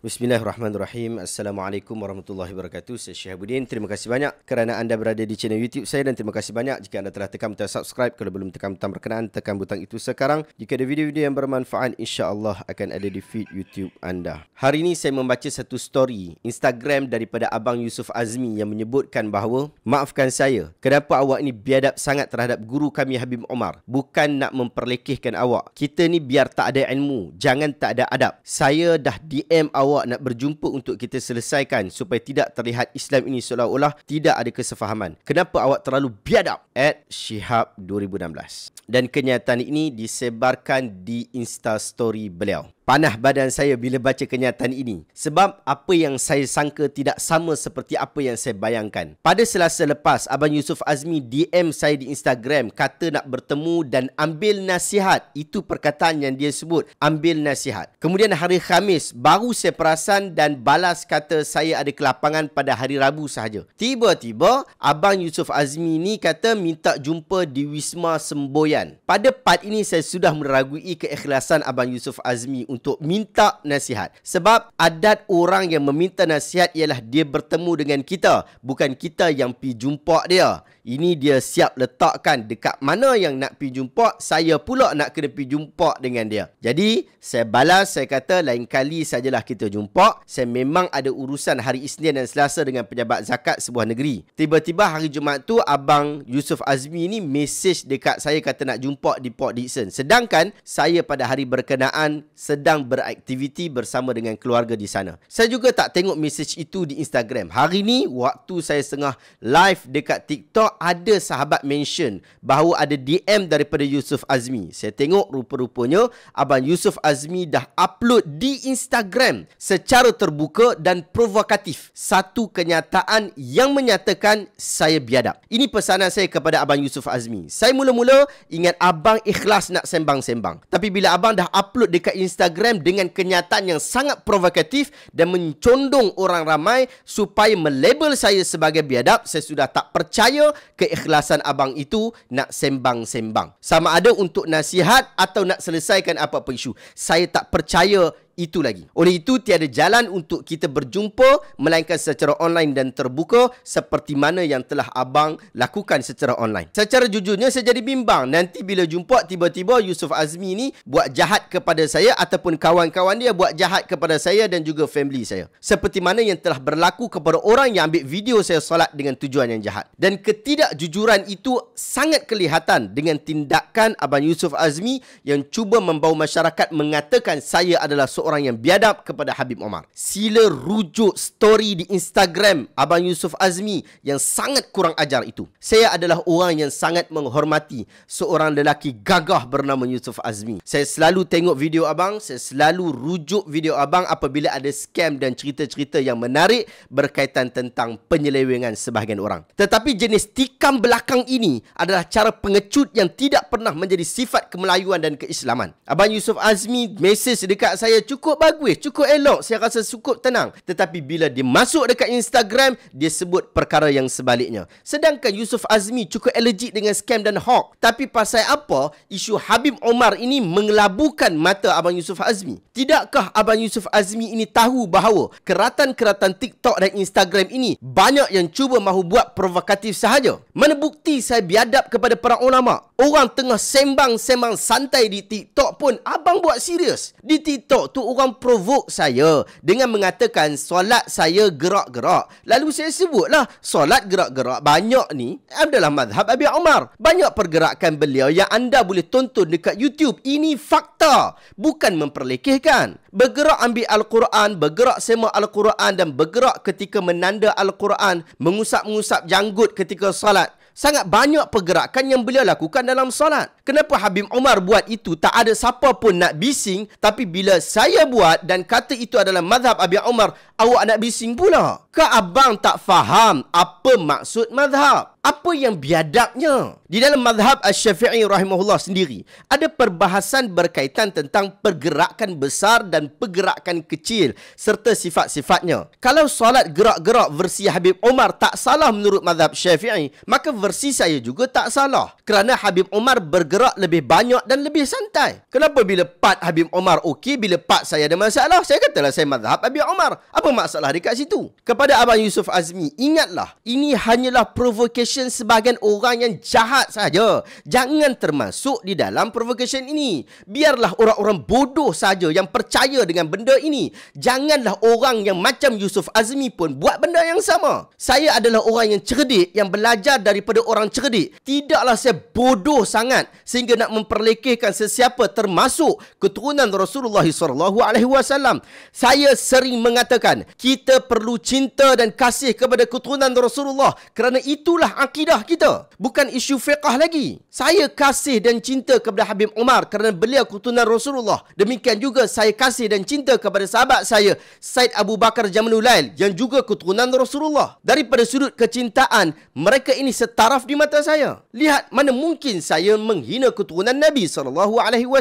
Bismillahirrahmanirrahim. Assalamualaikum warahmatullahi wabarakatuh. Saya Syekh Budin. Terima kasih banyak kerana anda berada di channel YouTube saya dan terima kasih banyak jika anda telah tekan butang subscribe. Kalau belum tekan butang berkenaan, tekan butang itu sekarang. Jika ada video-video yang bermanfaat, insya-Allah akan ada di feed YouTube anda. Hari ini saya membaca satu story Instagram daripada abang Yusuf Azmi yang menyebutkan bahawa, "Maafkan saya. Kenapa awak ni biadab sangat terhadap guru kami Habib Omar? Bukan nak memperlekehkan awak. Kita ni biar tak ada ilmu, jangan tak ada adab. Saya dah DM awak awak nak berjumpa untuk kita selesaikan supaya tidak terlihat Islam ini seolah-olah tidak ada kesefahaman. Kenapa awak terlalu biadab? At Shihab 2016. Dan kenyataan ini disebarkan di Insta Story beliau. Panah badan saya bila baca kenyataan ini sebab apa yang saya sangka tidak sama seperti apa yang saya bayangkan. Pada selasa lepas, Abang Yusuf Azmi DM saya di Instagram kata nak bertemu dan ambil nasihat. Itu perkataan yang dia sebut, ambil nasihat. Kemudian hari Khamis, baru saya perasan dan balas kata saya ada kelapangan pada hari Rabu sahaja. Tiba-tiba, Abang Yusuf Azmi ni kata minta jumpa di Wisma Semboyan. Pada part ini, saya sudah meragui keikhlasan Abang Yusuf Azmi untuk minta nasihat. Sebab adat orang yang meminta nasihat ialah dia bertemu dengan kita, bukan kita yang pi jumpa dia. Ini dia siap letakkan dekat mana yang nak pi jumpa, saya pula nak kena pi jumpa dengan dia. Jadi, saya balas, saya kata lain kali sajalah kita jumpa. Saya memang ada urusan hari Isnin dan Selasa dengan pejabat zakat sebuah negeri. Tiba-tiba hari Jumaat tu, Abang Yusuf Azmi ni mesej dekat saya kata nak jumpa di Port Dixon. Sedangkan, saya pada hari berkenaan sedang sedang beraktiviti bersama dengan keluarga di sana. Saya juga tak tengok message itu di Instagram. Hari ni waktu saya tengah live dekat TikTok ada sahabat mention bahawa ada DM daripada Yusuf Azmi. Saya tengok rupa-rupanya abang Yusuf Azmi dah upload di Instagram secara terbuka dan provokatif satu kenyataan yang menyatakan saya biadab. Ini pesanan saya kepada abang Yusuf Azmi. Saya mula-mula ingat abang ikhlas nak sembang-sembang. Tapi bila abang dah upload dekat Instagram Instagram dengan kenyataan yang sangat provokatif dan mencondong orang ramai supaya melabel saya sebagai biadab. Saya sudah tak percaya keikhlasan abang itu nak sembang-sembang. Sama ada untuk nasihat atau nak selesaikan apa-apa isu. Saya tak percaya itu lagi. Oleh itu, tiada jalan untuk kita berjumpa melainkan secara online dan terbuka seperti mana yang telah Abang lakukan secara online. Secara jujurnya, saya jadi bimbang nanti bila jumpa tiba-tiba Yusuf Azmi ni buat jahat kepada saya ataupun kawan-kawan dia buat jahat kepada saya dan juga family saya. Seperti mana yang telah berlaku kepada orang yang ambil video saya solat dengan tujuan yang jahat. Dan ketidakjujuran itu sangat kelihatan dengan tindakan Abang Yusuf Azmi yang cuba membawa masyarakat mengatakan saya adalah seorang orang yang biadab kepada Habib Omar. Sila rujuk story di Instagram Abang Yusuf Azmi yang sangat kurang ajar itu. Saya adalah orang yang sangat menghormati seorang lelaki gagah bernama Yusuf Azmi. Saya selalu tengok video abang, saya selalu rujuk video abang apabila ada scam dan cerita-cerita yang menarik berkaitan tentang penyelewengan sebahagian orang. Tetapi jenis tikam belakang ini adalah cara pengecut yang tidak pernah menjadi sifat kemelayuan dan keislaman. Abang Yusuf Azmi mesej dekat saya cukup bagus, cukup elok, saya rasa cukup tenang. Tetapi bila dia masuk dekat Instagram, dia sebut perkara yang sebaliknya. Sedangkan Yusuf Azmi cukup allergic dengan scam dan hoax. Tapi pasal apa isu Habib Omar ini mengelabukan mata Abang Yusuf Azmi? Tidakkah Abang Yusuf Azmi ini tahu bahawa keratan-keratan TikTok dan Instagram ini banyak yang cuba mahu buat provokatif sahaja? Mana bukti saya biadab kepada para ulama? Orang tengah sembang-sembang santai di TikTok pun Abang buat serius. Di TikTok tu satu orang provoke saya dengan mengatakan solat saya gerak-gerak. Lalu saya sebutlah solat gerak-gerak banyak ni adalah mazhab Abi Umar. Banyak pergerakan beliau yang anda boleh tonton dekat YouTube. Ini fakta. Bukan memperlekehkan. Bergerak ambil Al-Quran, bergerak sema Al-Quran dan bergerak ketika menanda Al-Quran. Mengusap-ngusap janggut ketika solat. Sangat banyak pergerakan yang beliau lakukan dalam solat. Kenapa Habib Omar buat itu tak ada siapa pun nak bising tapi bila saya buat dan kata itu adalah madhab Habib Omar, awak nak bising pula? Kak abang tak faham apa maksud madhab. Apa yang biadabnya? Di dalam madhab Asy-Syafi'i rahimahullah sendiri, ada perbahasan berkaitan tentang pergerakan besar dan pergerakan kecil serta sifat-sifatnya. Kalau solat gerak-gerak versi Habib Omar tak salah menurut mazhab Syafi'i, maka versi saya juga tak salah. Kerana Habib Omar bergerak lebih banyak dan lebih santai. Kenapa bila part Habib Omar okey, bila part saya ada masalah? Saya katalah saya madhab Habib Omar. Apa masalah dekat situ? Kepada Abang Yusuf Azmi, ingatlah, ini hanyalah provokasi provocation sebahagian orang yang jahat saja. Jangan termasuk di dalam provocation ini. Biarlah orang-orang bodoh saja yang percaya dengan benda ini. Janganlah orang yang macam Yusuf Azmi pun buat benda yang sama. Saya adalah orang yang cerdik yang belajar daripada orang cerdik. Tidaklah saya bodoh sangat sehingga nak memperlekehkan sesiapa termasuk keturunan Rasulullah sallallahu alaihi wasallam. Saya sering mengatakan kita perlu cinta dan kasih kepada keturunan Rasulullah kerana itulah akidah kita. Bukan isu fiqah lagi. Saya kasih dan cinta kepada Habib Umar kerana beliau kutunan Rasulullah. Demikian juga saya kasih dan cinta kepada sahabat saya, Said Abu Bakar Jamalulail yang juga kutunan Rasulullah. Daripada sudut kecintaan, mereka ini setaraf di mata saya. Lihat mana mungkin saya menghina kutunan Nabi saw.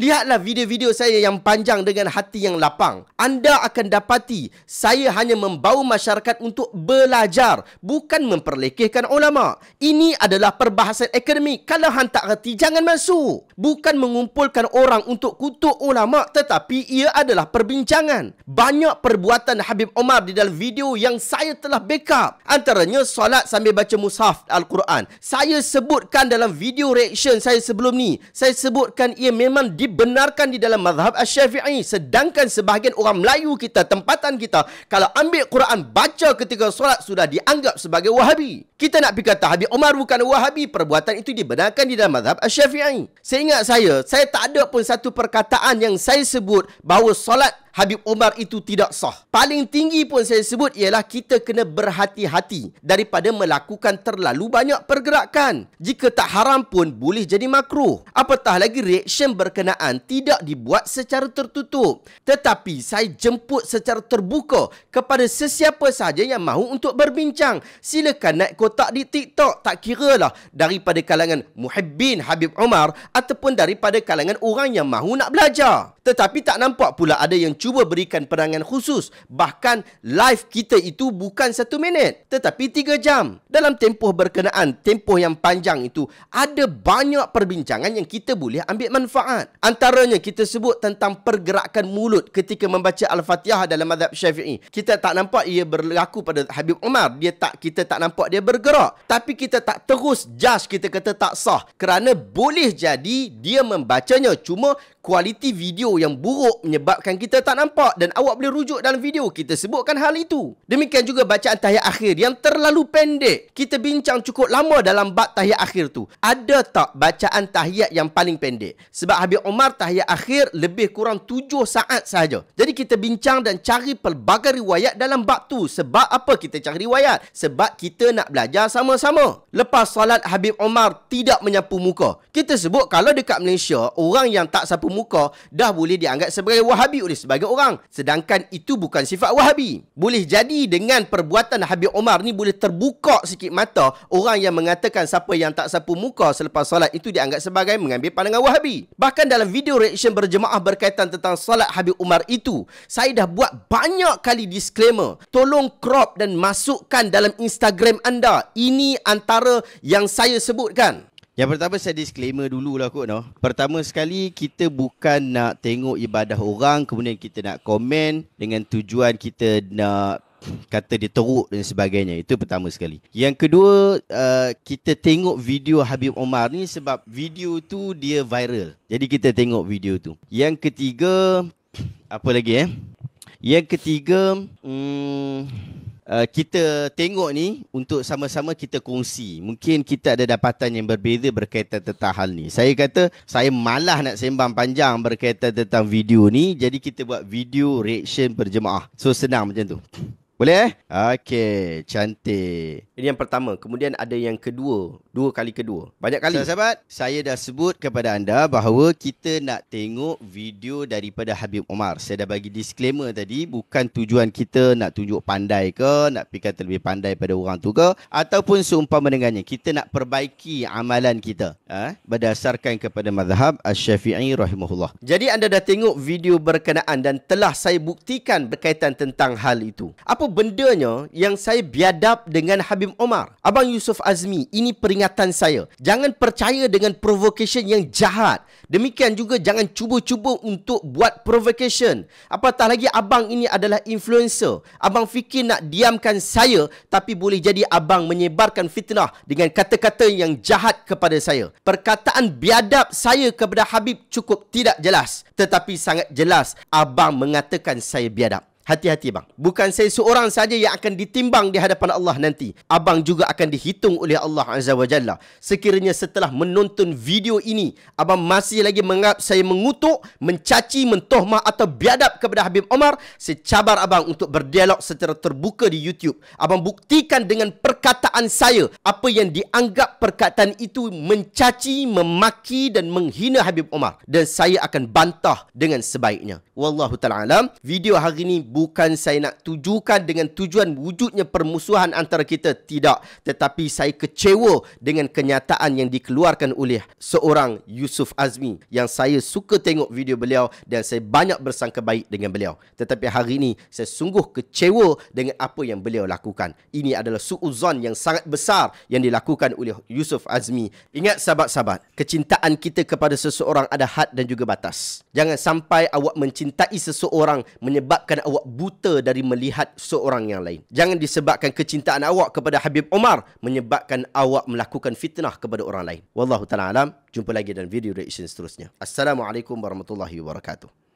Lihatlah video-video saya yang panjang dengan hati yang lapang. Anda akan dapati saya hanya membawa masyarakat untuk belajar, bukan memperlekehkan ulama. Ini adalah perbahasan akademik. Kalau hang tak reti, jangan masuk. Bukan mengumpulkan orang untuk kutuk ulama, tetapi ia adalah perbincangan. Banyak perbuatan Habib Omar di dalam video yang saya telah backup. Antaranya solat sambil baca mushaf Al-Quran. Saya sebutkan dalam video reaction saya sebelum ni. Saya sebutkan ia memang dibenarkan di dalam mazhab Asyafi'i. Sedangkan sebahagian orang Melayu kita, tempatan kita, kalau ambil Quran baca ketika solat sudah dianggap sebagai wahabi. Kita nak pergi kata Habib Omar bukan wahabi. Perbuatan itu dibenarkan di dalam mazhab Syafi'i. Seingat saya, saya tak ada pun satu perkataan yang saya sebut bahawa solat Habib Omar itu tidak sah. Paling tinggi pun saya sebut ialah kita kena berhati-hati daripada melakukan terlalu banyak pergerakan. Jika tak haram pun boleh jadi makruh. Apatah lagi reaction berkenaan tidak dibuat secara tertutup. Tetapi saya jemput secara terbuka kepada sesiapa sahaja yang mahu untuk berbincang. Silakan naik kotak di TikTok tak kira lah daripada kalangan muhibbin Habib Omar ataupun daripada kalangan orang yang mahu nak belajar. Tetapi tak nampak pula ada yang cuba cuba berikan penangan khusus. Bahkan live kita itu bukan satu minit tetapi tiga jam. Dalam tempoh berkenaan, tempoh yang panjang itu ada banyak perbincangan yang kita boleh ambil manfaat. Antaranya kita sebut tentang pergerakan mulut ketika membaca Al-Fatihah dalam madhab Syafi'i. Kita tak nampak ia berlaku pada Habib Umar. Dia tak kita tak nampak dia bergerak. Tapi kita tak terus judge kita kata tak sah kerana boleh jadi dia membacanya cuma kualiti video yang buruk menyebabkan kita tak tak nampak dan awak boleh rujuk dalam video kita sebutkan hal itu. Demikian juga bacaan tahiyat akhir yang terlalu pendek. Kita bincang cukup lama dalam bab tahiyat akhir tu. Ada tak bacaan tahiyat yang paling pendek? Sebab Habib Omar tahiyat akhir lebih kurang 7 saat sahaja. Jadi kita bincang dan cari pelbagai riwayat dalam bab tu. Sebab apa kita cari riwayat? Sebab kita nak belajar sama-sama. Lepas salat Habib Omar tidak menyapu muka. Kita sebut kalau dekat Malaysia, orang yang tak sapu muka dah boleh dianggap sebagai wahabi oleh sebagainya sebagai orang. Sedangkan itu bukan sifat wahabi. Boleh jadi dengan perbuatan Habib Omar ni boleh terbuka sikit mata orang yang mengatakan siapa yang tak sapu muka selepas solat itu dianggap sebagai mengambil pandangan wahabi. Bahkan dalam video reaction berjemaah berkaitan tentang solat Habib Omar itu, saya dah buat banyak kali disclaimer. Tolong crop dan masukkan dalam Instagram anda. Ini antara yang saya sebutkan. Yang pertama saya disclaimer dulu lah kot no. Pertama sekali kita bukan nak tengok ibadah orang Kemudian kita nak komen dengan tujuan kita nak kata dia teruk dan sebagainya itu pertama sekali. Yang kedua uh, kita tengok video Habib Omar ni sebab video tu dia viral. Jadi kita tengok video tu. Yang ketiga apa lagi eh? Yang ketiga hmm Uh, kita tengok ni untuk sama-sama kita kongsi. Mungkin kita ada dapatan yang berbeza berkaitan tentang hal ni. Saya kata saya malah nak sembang panjang berkaitan tentang video ni. Jadi kita buat video reaction berjemaah. So senang macam tu. Boleh eh? Okey, cantik. Ini yang pertama. Kemudian ada yang kedua. Dua kali kedua. Banyak kali. Sahabat, saya dah sebut kepada anda bahawa kita nak tengok video daripada Habib Omar. Saya dah bagi disclaimer tadi. Bukan tujuan kita nak tunjuk pandai ke, nak pikir terlebih pandai pada orang tu ke. Ataupun seumpama dengannya. Kita nak perbaiki amalan kita. Eh? Berdasarkan kepada mazhab Al-Syafi'i rahimahullah. Jadi anda dah tengok video berkenaan dan telah saya buktikan berkaitan tentang hal itu. Apa bendanya yang saya biadab dengan Habib Omar. Abang Yusuf Azmi, ini peringatan saya. Jangan percaya dengan provocation yang jahat. Demikian juga jangan cuba-cuba untuk buat provocation. Apatah lagi abang ini adalah influencer. Abang fikir nak diamkan saya tapi boleh jadi abang menyebarkan fitnah dengan kata-kata yang jahat kepada saya. Perkataan biadab saya kepada Habib cukup tidak jelas. Tetapi sangat jelas abang mengatakan saya biadab. Hati-hati bang. Bukan saya seorang saja yang akan ditimbang di hadapan Allah nanti. Abang juga akan dihitung oleh Allah Azza wa Jalla. Sekiranya setelah menonton video ini, abang masih lagi menganggap saya mengutuk, mencaci, mentohmah atau biadab kepada Habib Omar, saya cabar abang untuk berdialog secara terbuka di YouTube. Abang buktikan dengan perkataan saya apa yang dianggap perkataan itu mencaci, memaki dan menghina Habib Omar. Dan saya akan bantah dengan sebaiknya. Wallahu ta'ala alam, video hari ini bukan saya nak tujukan dengan tujuan wujudnya permusuhan antara kita tidak tetapi saya kecewa dengan kenyataan yang dikeluarkan oleh seorang Yusuf Azmi yang saya suka tengok video beliau dan saya banyak bersangka baik dengan beliau tetapi hari ini saya sungguh kecewa dengan apa yang beliau lakukan ini adalah suuzon yang sangat besar yang dilakukan oleh Yusuf Azmi ingat sahabat-sahabat kecintaan kita kepada seseorang ada had dan juga batas jangan sampai awak mencintai seseorang menyebabkan awak buta dari melihat seorang yang lain. Jangan disebabkan kecintaan awak kepada Habib Omar menyebabkan awak melakukan fitnah kepada orang lain. Wallahu ta'ala alam. Jumpa lagi dalam video reaction seterusnya. Assalamualaikum warahmatullahi wabarakatuh.